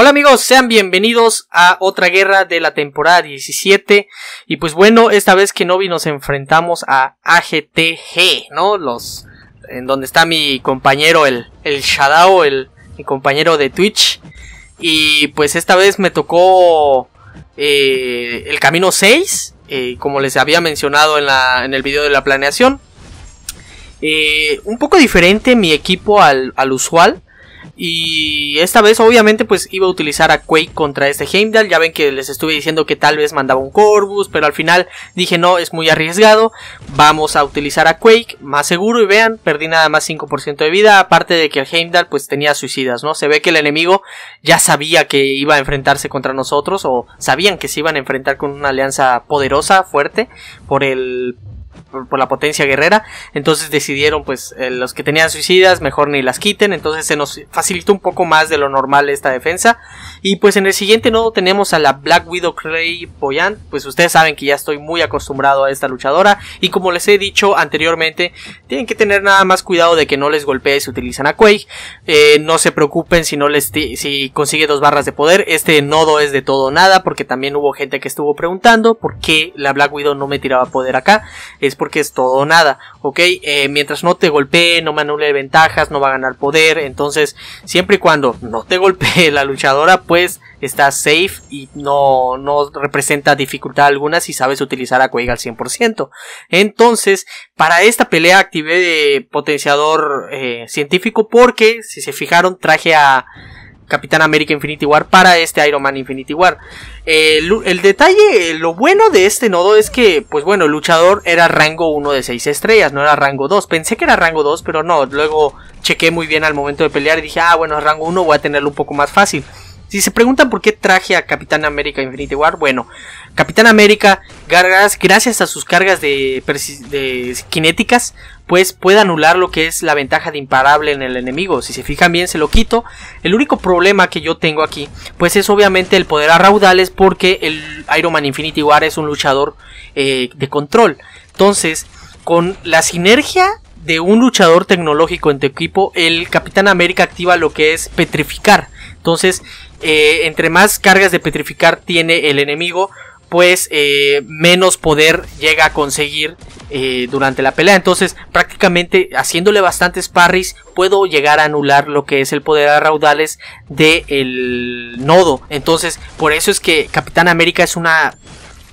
Hola amigos, sean bienvenidos a otra guerra de la temporada 17. Y pues bueno, esta vez que no vi nos enfrentamos a AGTG, ¿no? Los. En donde está mi compañero, el, el el, mi compañero de Twitch. Y pues esta vez me tocó eh, el camino 6, eh, como les había mencionado en, el video de la planeación. Eh, un poco diferente mi equipo al, al usual. Y esta vez obviamente pues iba a utilizar a Quake contra este Heimdall. Ya ven que les estuve diciendo que tal vez mandaba un Corvus, pero al final dije no, es muy arriesgado. Vamos a utilizar a Quake, más seguro y vean, perdí nada más 5% de vida. Aparte de que el Heimdall pues tenía suicidas, ¿no? Se ve que el enemigo ya sabía que iba a enfrentarse contra nosotros o sabían que se iban a enfrentar con una alianza poderosa, fuerte, por el por, la potencia guerrera. Entonces decidieron, pues, eh, los que tenían suicidas, mejor ni las quiten. Entonces se nos facilitó un poco más de lo normal esta defensa. Y pues en el siguiente nodo tenemos a la Black Widow Cray Poyan... Pues ustedes saben que ya estoy muy acostumbrado a esta luchadora. Y como les he dicho anteriormente, tienen que tener nada más cuidado de que no les golpee si utilizan a Quake. Eh, no se preocupen si no les si consigue dos barras de poder. Este nodo es de todo nada. Porque también hubo gente que estuvo preguntando por qué la Black Widow no me tiraba poder acá es porque es todo nada, ¿ok? Eh, mientras no te golpee, no manule ventajas, no va a ganar poder, entonces siempre y cuando no te golpee la luchadora, pues está safe y no, no representa dificultad alguna si sabes utilizar a Quake al 100%. Entonces, para esta pelea activé potenciador eh, científico porque, si se fijaron, traje a Capitán América Infinity War para este Iron Man Infinity War. Eh, el, detalle, lo bueno de este nodo es que, pues bueno, el luchador era rango 1 de 6 estrellas, no era rango 2. Pensé que era rango 2, pero no. Luego chequé muy bien al momento de pelear y dije, ah, bueno, rango 1, voy a tenerlo un poco más fácil. Si se preguntan por qué traje a Capitán América Infinity War, bueno, Capitán América, gracias a sus cargas de, de, cinéticas, pues puede anular lo que es la ventaja de imparable en el enemigo. Si se fijan bien, se lo quito. El único problema que yo tengo aquí, pues es obviamente el poder a raudales, porque el Iron Man Infinity War es un luchador eh, de control. Entonces, con la sinergia de un luchador tecnológico en tu equipo, el Capitán América activa lo que es petrificar. Entonces, eh, entre más cargas de petrificar tiene el enemigo, pues eh, menos poder llega a conseguir eh, durante la pelea. Entonces, prácticamente haciéndole bastantes parries, puedo llegar a anular lo que es el poder a raudales del nodo. Entonces, por eso es que Capitán América es una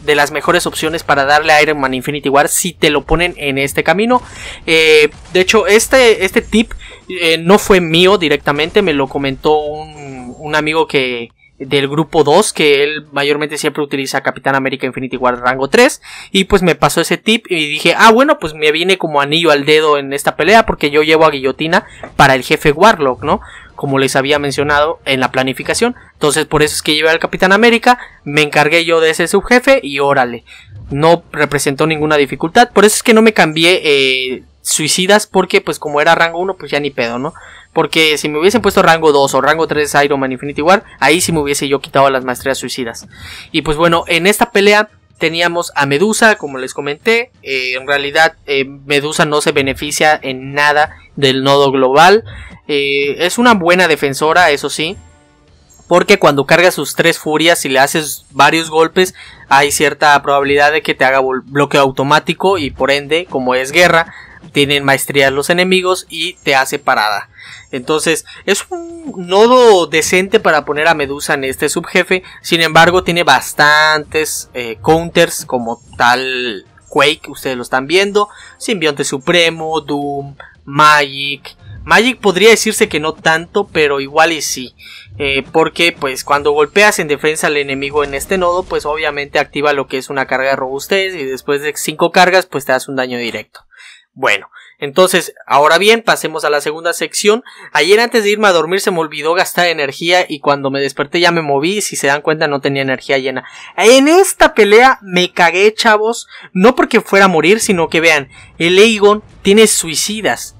de las mejores opciones para darle a Iron Man Infinity War si te lo ponen en este camino. de hecho, este, este tip no fue mío directamente, me lo comentó un un amigo que del grupo 2 que él mayormente siempre utiliza Capitán América Infinity War rango 3 y pues me pasó ese tip y dije ah bueno pues me viene como anillo al dedo en esta pelea porque yo llevo a guillotina para el jefe Warlock no como les había mencionado en la planificación entonces por eso es que llevé al Capitán América me encargué yo de ese subjefe y órale no representó ninguna dificultad por eso es que no me cambié eh, suicidas porque pues como era rango 1 pues ya ni pedo, ¿no? Porque si me hubiesen puesto rango 2 o rango 3 Iron Man Infinity War, ahí sí me hubiese yo quitado las maestrías suicidas. Y pues bueno, en esta pelea teníamos a Medusa, como les comenté, eh, en realidad eh, Medusa no se beneficia en nada del nodo global, eh, es una buena defensora, eso sí, porque cuando cargas sus tres furias y le haces varios golpes, hay cierta probabilidad de que te haga bloqueo automático y por ende, como es guerra, tienen maestría los enemigos y te hace parada. Entonces es un nodo decente para poner a Medusa en este subjefe. Sin embargo tiene bastantes eh, counters como tal Quake, ustedes lo están viendo. Simbionte Supremo, Doom, Magic. Magic podría decirse que no tanto, pero igual y sí. Eh, porque pues cuando golpeas en defensa al enemigo en este nodo, pues obviamente activa lo que es una carga de robustez y después de 5 cargas pues te hace un daño directo. Bueno, entonces, ahora bien, pasemos a la segunda sección. Ayer antes de irme a dormir se me olvidó gastar energía y cuando me desperté ya me moví si se dan cuenta no tenía energía llena. En esta pelea me cagué, chavos, no porque fuera a morir, sino que vean, el Aegon tiene suicidas.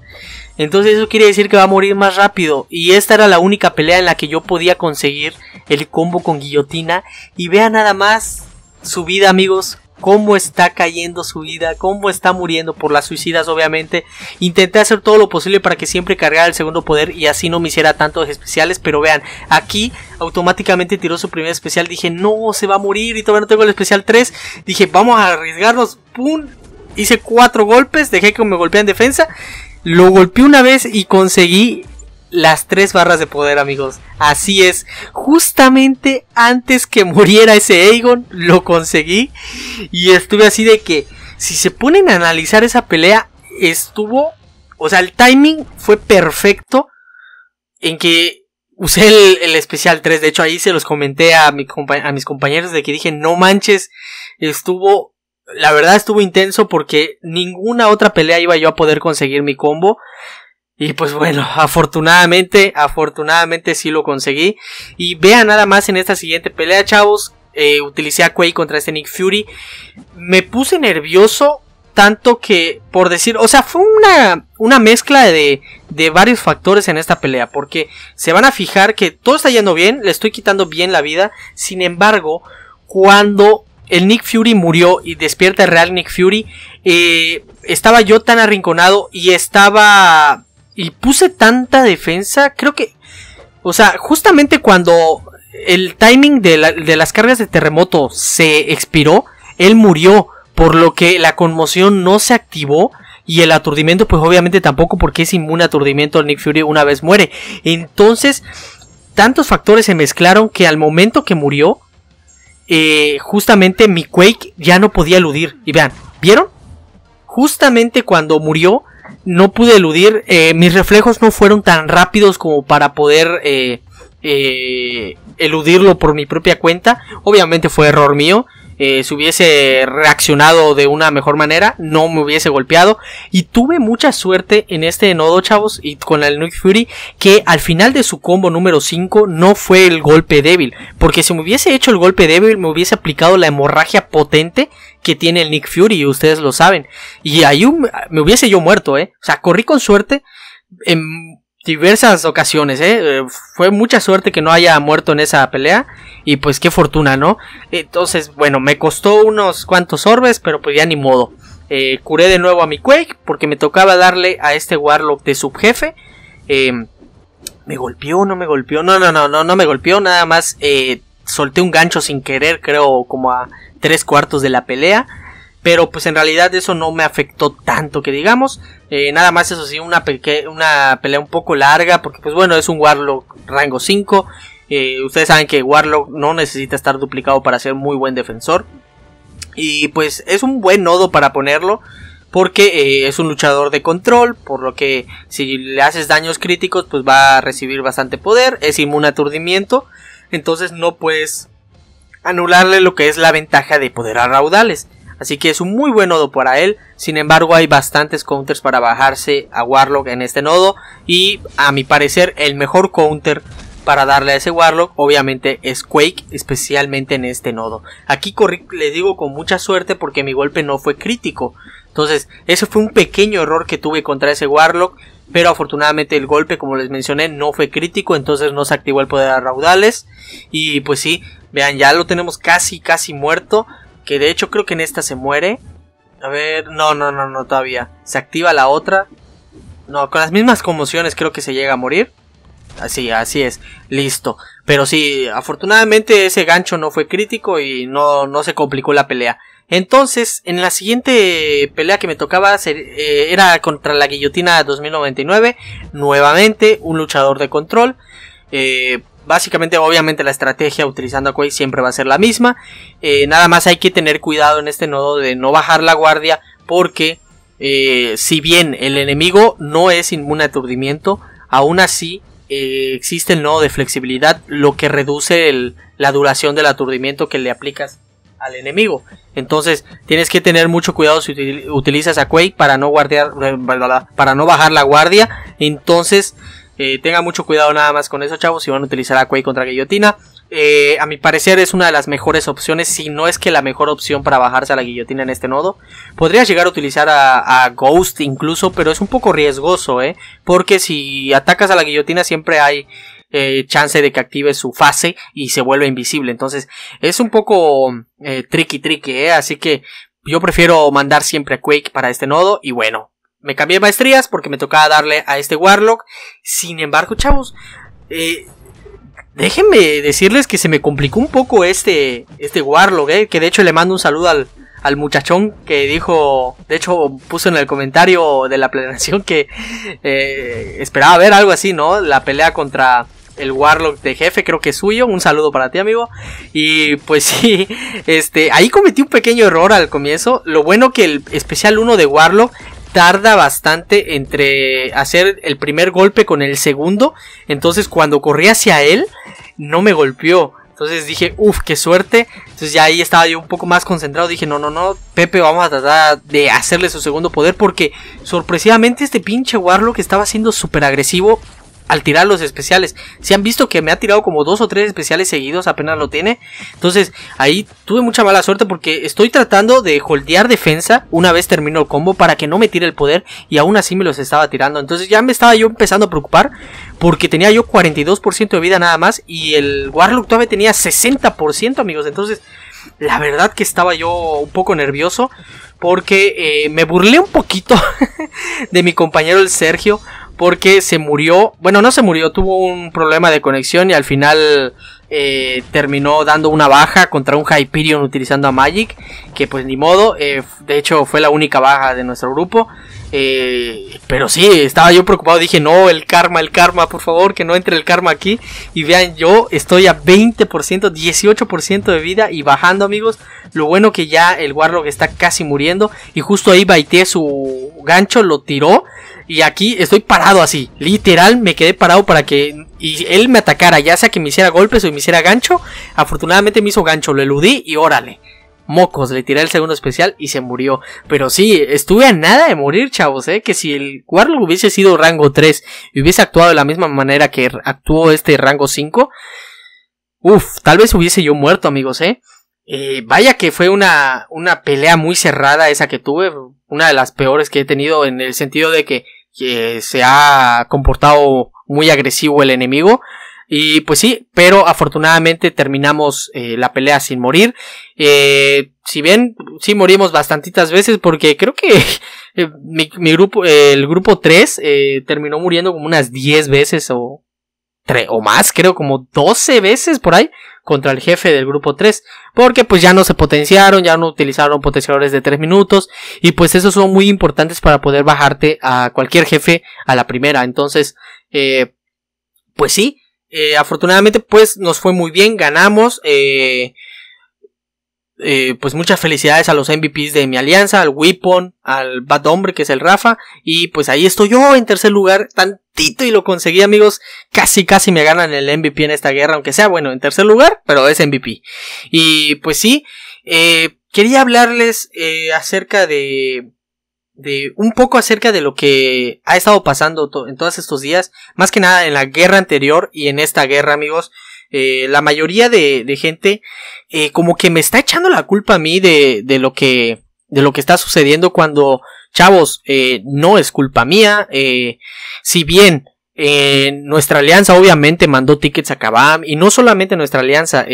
Entonces eso quiere decir que va a morir más rápido. Y esta era la única pelea en la que yo podía conseguir el combo con guillotina. Y vean nada más su vida, amigos, cómo está cayendo su vida, cómo está muriendo por las suicidas, obviamente. Intenté hacer todo lo posible para que siempre cargara el segundo poder y así no me hiciera tantos especiales, pero vean, aquí automáticamente tiró su primer especial. Dije, no, se va a morir y todavía no tengo el especial 3. Dije, vamos a arriesgarnos, pum. Hice cuatro golpes, dejé que me golpea en defensa. Lo golpeé una vez y conseguí las tres barras de poder, amigos. Así es, justamente antes que muriera ese Aegon, lo conseguí. Y estuve así de que, si se ponen a analizar esa pelea, estuvo. O sea, el timing fue perfecto en que usé el, especial 3. De hecho, ahí se los comenté a, a mis compañeros de que dije, no manches, estuvo. La verdad estuvo intenso porque ninguna otra pelea iba yo a poder conseguir mi combo. Y pues bueno, afortunadamente, afortunadamente sí lo conseguí. Y vean nada más en esta siguiente pelea, chavos. Eh, utilicé a Quake contra este Nick Fury. Me puse nervioso tanto que, por decir, o sea, fue una, una mezcla de, de varios factores en esta pelea, porque se van a fijar que todo está yendo bien, le estoy quitando bien la vida, sin embargo, cuando el Nick Fury murió y despierta el real Nick Fury, eh, estaba yo tan arrinconado y estaba y puse tanta defensa, creo que, o sea, justamente cuando el timing de, las cargas de terremoto se expiró, él murió, por lo que la conmoción no se activó y el aturdimiento pues obviamente tampoco porque es inmune a aturdimiento Nick Fury una vez muere. Entonces, tantos factores se mezclaron que al momento que murió, eh, justamente mi Quake ya no podía eludir. Y vean, ¿vieron? Justamente cuando murió, no pude eludir, eh, mis reflejos no fueron tan rápidos como para poder eh, eh, eludirlo por mi propia cuenta. Obviamente fue error mío, eh, hubiese reaccionado de una mejor manera, no me hubiese golpeado. Y tuve mucha suerte en este nodo, chavos, y con el Nick Fury, que al final de su combo número 5 no fue el golpe débil. Porque si me hubiese hecho el golpe débil, me hubiese aplicado la hemorragia potente que tiene el Nick Fury, y ustedes lo saben. Y ahí me hubiese yo muerto, ¿eh? O sea, corrí con suerte. En... Em, diversas ocasiones, ¿eh? ¿eh? Fue mucha suerte que no haya muerto en esa pelea. Y pues qué fortuna, ¿no? Entonces, bueno, me costó unos cuantos orbes, pero pues ya ni modo. Eh, curé de nuevo a mi Quake porque me tocaba darle a este Warlock de subjefe. Eh, me golpeó, no me golpeó, no, no, no, no, no me golpeó, nada más solté un gancho sin querer, creo como a tres cuartos de la pelea. Pero pues en realidad eso no me afectó tanto que digamos. Eh, nada más eso sí, una, una pelea un poco larga, porque pues bueno, es un Warlock rango 5. Eh, ustedes saben que Warlock no necesita estar duplicado para ser muy buen defensor. Y pues es un buen nodo para ponerlo. Porque eh, es un luchador de control. Por lo que si le haces daños críticos. Pues va a recibir bastante poder. Es inmune a aturdimiento. Entonces no puedes anularle lo que es la ventaja de poder a raudales. Así que es un muy buen nodo para él. Sin embargo, hay bastantes counters para bajarse a Warlock en este nodo. Y a mi parecer, el mejor counter para darle a ese Warlock, obviamente es Quake, especialmente en este nodo. Aquí corrí, les digo con mucha suerte porque mi golpe no fue crítico. Entonces, ese fue un pequeño error que tuve contra ese Warlock. Pero afortunadamente el golpe, como les mencioné, no fue crítico. Entonces no se activó el poder a raudales. Y pues sí, vean, ya lo tenemos casi, casi muerto. Que de hecho creo que en esta se muere. A ver, no, no, no, no, todavía. Se activa la otra. No, con las mismas conmociones creo que se llega a morir. Así, así es. Listo. Pero sí, afortunadamente ese gancho no fue crítico y no, no se complicó la pelea. Entonces, en la siguiente pelea que me tocaba eh, era contra la guillotina 2099. Nuevamente, un luchador de control. Eh, básicamente, obviamente, la estrategia utilizando a Quake siempre va a ser la misma. Eh, nada más hay que tener cuidado en este nodo de no bajar la guardia, porque eh, si bien el enemigo no es inmune a aturdimiento, aún así eh, existe el nodo de flexibilidad, lo que reduce la duración del aturdimiento que le aplicas al enemigo. Entonces tienes que tener mucho cuidado si utilizas a Quake para no para no bajar la guardia. Entonces eh, tenga mucho cuidado nada más con eso, chavos, si van a utilizar a Quake contra Guillotina. Eh, a mi parecer es una de las mejores opciones, si no es que la mejor opción para bajarse a la guillotina en este nodo. Podrías llegar a utilizar a, Ghost incluso, pero es un poco riesgoso, ¿eh? Porque si atacas a la guillotina siempre hay eh, chance de que active su fase y se vuelve invisible. Entonces es un poco tricky tricky, Así que yo prefiero mandar siempre a Quake para este nodo y bueno, me cambié maestrías porque me tocaba darle a este Warlock. Sin embargo, chavos, eh, déjenme decirles que se me complicó un poco este, este Warlock, eh, que de hecho le mando un saludo al, muchachón que dijo, de hecho puso en el comentario de la planeación que eh, esperaba ver algo así, ¿no? La pelea contra el Warlock de jefe, creo que es suyo. Un saludo para ti, amigo. Y pues sí, este, ahí cometí un pequeño error al comienzo. Lo bueno que el especial 1 de Warlock tarda bastante entre hacer el primer golpe con el segundo. Entonces cuando corrí hacia él, no me golpeó. Entonces dije, uff, qué suerte. Entonces ya ahí estaba yo un poco más concentrado. Dije, no, no, no, Pepe, vamos a tratar de hacerle su segundo poder. Porque sorpresivamente este pinche Warlock estaba siendo súper agresivo al tirar los especiales. Si han visto que me ha tirado como dos o tres especiales seguidos, apenas lo tiene. Entonces, ahí tuve mucha mala suerte porque estoy tratando de holdear defensa una vez termino el combo para que no me tire el poder y aún así me los estaba tirando. Entonces ya me estaba yo empezando a preocupar porque tenía yo 42% de vida nada más y el Warlock todavía tenía 60%, amigos. Entonces, la verdad que estaba yo un poco nervioso porque eh, me burlé un poquito de mi compañero el Sergio porque se murió, bueno, no se murió, tuvo un problema de conexión y al final eh, terminó dando una baja contra un Hyperion utilizando a Magic, que pues ni modo, eh, de hecho fue la única baja de nuestro grupo. Eh, pero sí, estaba yo preocupado, dije, no, el karma, el karma, por favor, que no entre el karma aquí. Y vean, yo estoy a 20%, 18% de vida y bajando amigos. Lo bueno que ya el Warlock está casi muriendo y justo ahí baité su gancho, lo tiró. Y aquí estoy parado así. Literal, me quedé parado para que y él me atacara, ya sea que me hiciera golpes o me hiciera gancho. Afortunadamente me hizo gancho, lo eludí y órale. Mocos, le tiré el segundo especial y se murió. Pero sí, estuve a nada de morir, chavos, eh. Que si el Warlock hubiese sido rango 3 y hubiese actuado de la misma manera que actuó este rango 5, Uf, tal vez hubiese yo muerto, amigos, eh. eh, vaya que fue una, una pelea muy cerrada esa que tuve, una de las peores que he tenido en el sentido de que que se ha comportado muy agresivo el enemigo. Y pues sí, pero afortunadamente terminamos eh, la pelea sin morir. Eh, si bien sí morimos bastantitas veces porque creo que eh, mi, mi, grupo, el grupo 3 terminó muriendo como unas 10 veces o tres o más, creo como 12 veces por ahí contra el jefe del grupo 3, porque pues ya no se potenciaron, ya no utilizaron potenciadores de 3 minutos y pues esos son muy importantes para poder bajarte a cualquier jefe a la primera. Entonces, eh, pues sí, eh, afortunadamente pues nos fue muy bien, ganamos. Eh, pues muchas felicidades a los MVPs de mi alianza, al Weapon, al Bad Hombre que es el Rafa y pues ahí estoy yo en tercer lugar tan y lo conseguí, amigos. Casi, casi me ganan el MVP en esta guerra, aunque sea bueno en tercer lugar, pero es MVP. Y pues sí, eh, quería hablarles eh, acerca de, de un poco acerca de lo que ha estado pasando en todos estos días, más que nada en la guerra anterior y en esta guerra, amigos. Eh, la mayoría de, gente como que me está echando la culpa a mí de, de lo que de lo que está sucediendo cuando chavos, eh, no es culpa mía, eh, si bien eh, nuestra alianza obviamente mandó tickets a Kabam y no solamente nuestra alianza,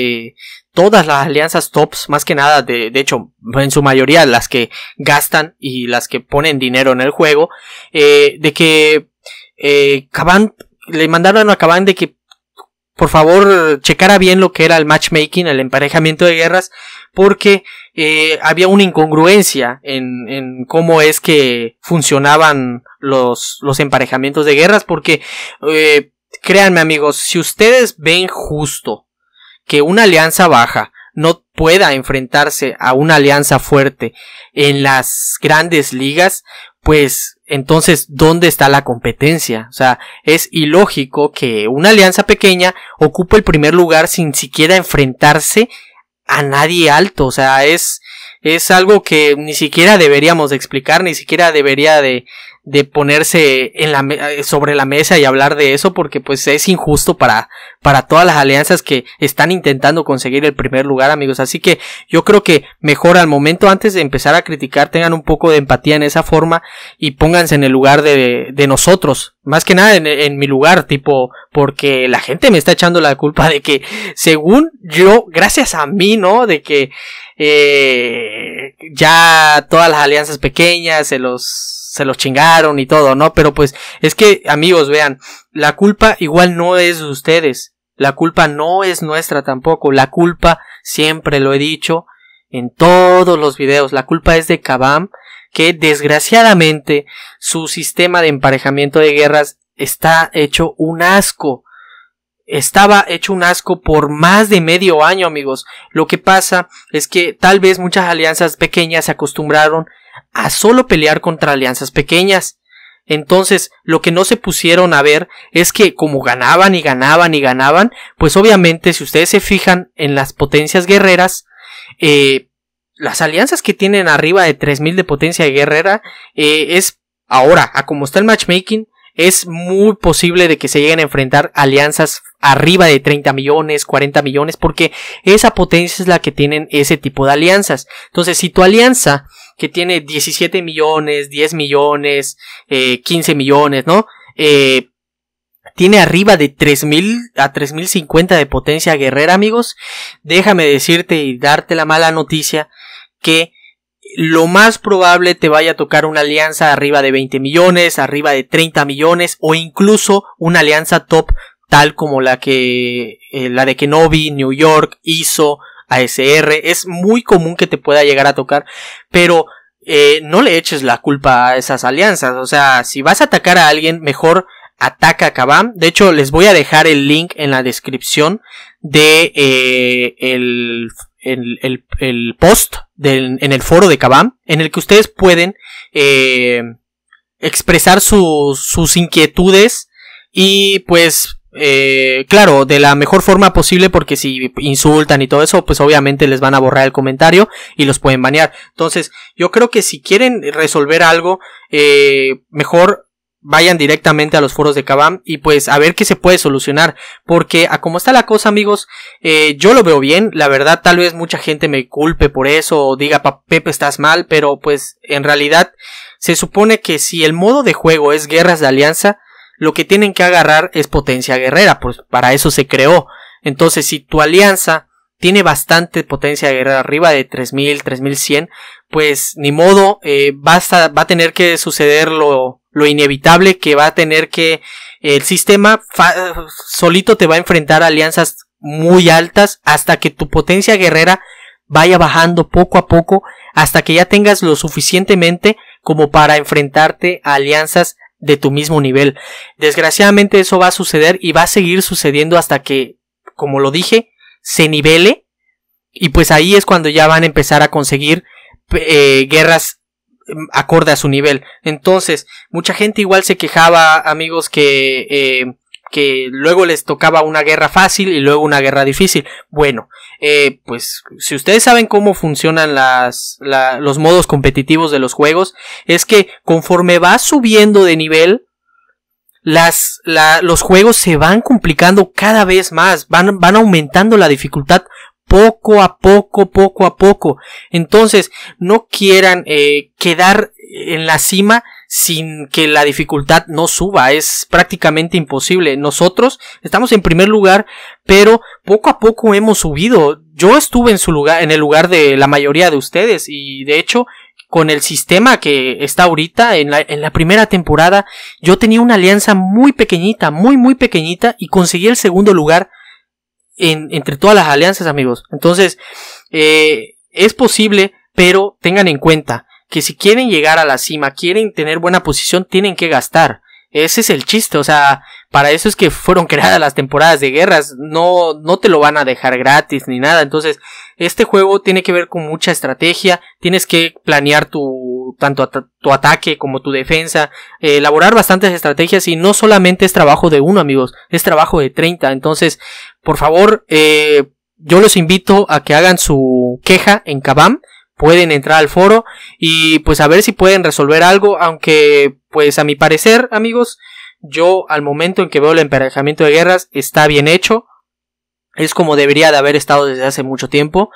todas las alianzas tops, más que nada, de, hecho, en su mayoría las que gastan y las que ponen dinero en el juego, de que eh, le mandaron a Kabam de que por favor checara bien lo que era el matchmaking, el emparejamiento de guerras, porque eh, había una incongruencia en, cómo es que funcionaban los, los emparejamientos de guerras, porque eh, créanme amigos, si ustedes ven justo que una alianza baja no pueda enfrentarse a una alianza fuerte en las grandes ligas, pues entonces, ¿dónde está la competencia? O sea, es ilógico que una alianza pequeña ocupe el primer lugar sin siquiera enfrentarse a nadie alto, o sea, es, es algo que ni siquiera deberíamos explicar, ni siquiera debería de, de ponerse en la eh, sobre la mesa y hablar de eso porque pues es injusto para, para todas las alianzas que están intentando conseguir el primer lugar amigos así que yo creo que mejor al momento antes de empezar a criticar tengan un poco de empatía en esa forma y pónganse en el lugar de, nosotros más que nada en, mi lugar tipo porque la gente me está echando la culpa de que según yo gracias a mí no de que eh, ya todas las alianzas pequeñas se los se los chingaron y todo, ¿no? Pero pues es que, amigos, vean, la culpa igual no es de ustedes, la culpa no es nuestra tampoco, la culpa, siempre lo he dicho en todos los videos, la culpa es de Kabam, que desgraciadamente su sistema de emparejamiento de guerras está hecho un asco estaba hecho un asco por más de medio año, amigos. Lo que pasa es que tal vez muchas alianzas pequeñas se acostumbraron a solo pelear contra alianzas pequeñas. Entonces, lo que no se pusieron a ver es que como ganaban y ganaban y ganaban, pues obviamente si ustedes se fijan en las potencias guerreras, eh, las alianzas que tienen arriba de 3000 de potencia guerrera eh, es ahora, a como está el matchmaking, es muy posible de que se lleguen a enfrentar alianzas arriba de 30 millones, 40 millones, porque esa potencia es la que tienen ese tipo de alianzas. Entonces, si tu alianza que tiene 17 millones, 10 millones, 15 eh, millones, ¿no? Eh, tiene arriba de 3000 a 3050 de potencia guerrera, amigos. Déjame decirte y darte la mala noticia que lo más probable te vaya a tocar una alianza arriba de 20 millones, arriba de 30 millones o incluso una alianza top tal como la que eh, la de Kenobi, New York, ISO, ASR, es muy común que te pueda llegar a tocar, pero eh, no le eches la culpa a esas alianzas, o sea, si vas a atacar a alguien, mejor ataca a Kabam. De hecho, les voy a dejar el link en la descripción de eh, el, el, el, post en el foro de Kabam, en el que ustedes pueden eh, expresar sus inquietudes y pues eh, claro, de la mejor forma posible porque si insultan y todo eso, pues obviamente les van a borrar el comentario y los pueden banear. Entonces, yo creo que si quieren resolver algo, eh, mejor vayan directamente a los foros de Kabam y pues a ver qué se puede solucionar. Porque a como está la cosa, amigos, eh, yo lo veo bien. La verdad, tal vez mucha gente me culpe por eso o diga, Pepe, estás mal, pero pues en realidad se supone que si el modo de juego es guerras de alianza, lo que tienen que agarrar es potencia guerrera, pues para eso se creó. Entonces, si tu alianza tiene bastante potencia guerrera, arriba de 3000, 3100, pues ni modo, eh, va a tener que suceder lo, lo, inevitable, que va a tener que eh, el sistema solito te va a enfrentar a alianzas muy altas hasta que tu potencia guerrera vaya bajando poco a poco hasta que ya tengas lo suficientemente como para enfrentarte a alianzas de tu mismo nivel. Desgraciadamente eso va a suceder y va a seguir sucediendo hasta que, como lo dije, se nivele y pues ahí es cuando ya van a empezar a conseguir eh, guerras mm, acorde a su nivel. Entonces, mucha gente igual se quejaba, amigos, que eh, que luego les tocaba una guerra fácil y luego una guerra difícil. Bueno, eh, pues si ustedes saben cómo funcionan las, los modos competitivos de los juegos, es que conforme va subiendo de nivel, las, los juegos se van complicando cada vez más, van, van aumentando la dificultad poco a poco, poco a poco. Entonces, no quieran eh, quedar en la cima sin que la dificultad no suba. Es prácticamente imposible. Nosotros estamos en primer lugar, pero poco a poco hemos subido. Yo estuve en su lugar, en el lugar de la mayoría de ustedes y de hecho con el sistema que está ahorita en la, primera temporada yo tenía una alianza muy pequeñita, muy muy pequeñita y conseguí el segundo lugar en, entre todas las alianzas amigos. Entonces eh, es posible, pero tengan en cuenta, que si quieren llegar a la cima, quieren tener buena posición, tienen que gastar. Ese es el chiste, o sea, para eso es que fueron creadas las temporadas de guerras, no, no te lo van a dejar gratis ni nada. Entonces, este juego tiene que ver con mucha estrategia, tienes que planear tu, tanto tu ataque como tu defensa, eh, elaborar bastantes estrategias y no solamente es trabajo de uno, amigos, es trabajo de 30. Entonces, por favor, eh, yo los invito a que hagan su queja en Kabam pueden entrar al foro y pues a ver si pueden resolver algo, aunque pues a mi parecer amigos, yo al momento en que veo el emparejamiento de guerras está bien hecho, es como debería de haber estado desde hace mucho tiempo.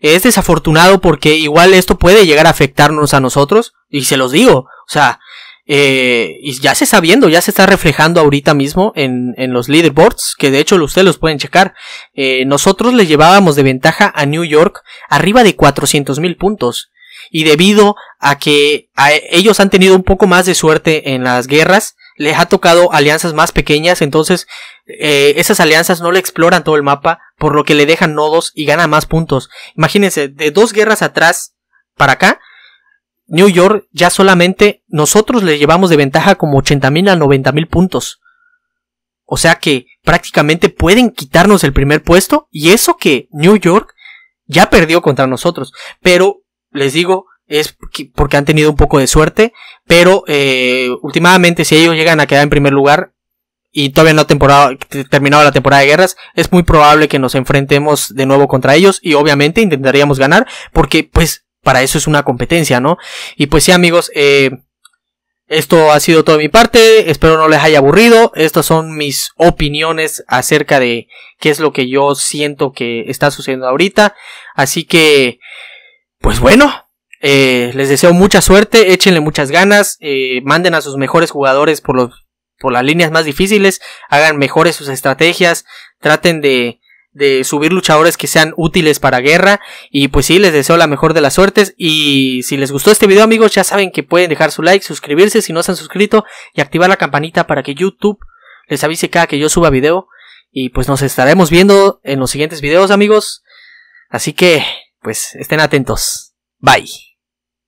Es desafortunado porque igual esto puede llegar a afectarnos a nosotros, y se los digo, o sea, eh, y ya se está viendo, ya se está reflejando ahorita mismo en, los leaderboards, que de hecho ustedes los pueden checar. Eh, nosotros le llevábamos de ventaja a New York arriba de 400.000 mil puntos. Y debido a que ellos han tenido un poco más de suerte en las guerras, les ha tocado alianzas más pequeñas, entonces eh, esas alianzas no le exploran todo el mapa, por lo que le dejan nodos y gana más puntos. Imagínense, de dos guerras atrás para acá, New York ya solamente nosotros le llevamos de ventaja como 80.000 a 90.000 puntos. O sea que prácticamente pueden quitarnos el primer puesto y eso que New York ya perdió contra nosotros. Pero les digo, es porque han tenido un poco de suerte. Pero eh, últimamente si ellos llegan a quedar en primer lugar y todavía no ha terminado la temporada de guerras, es muy probable que nos enfrentemos de nuevo contra ellos y obviamente intentaríamos ganar porque pues para eso es una competencia, ¿no? Y pues sí, amigos, eh, esto ha sido todo de mi parte. Espero no les haya aburrido. Estas son mis opiniones acerca de qué es lo que yo siento que está sucediendo ahorita. Así que, pues bueno. Eh, les deseo mucha suerte, échenle muchas ganas, eh, manden a sus mejores jugadores por, los, por las líneas más difíciles, hagan mejores sus estrategias, traten de, de subir luchadores que sean útiles para guerra. Y pues sí, les deseo la mejor de las suertes. Y si les gustó este video, amigos, ya saben que pueden dejar su like, suscribirse si no se han suscrito y activar la campanita para que YouTube les avise cada que yo suba video. Y pues nos estaremos viendo en los siguientes videos, amigos. Así que, pues estén atentos. Bye.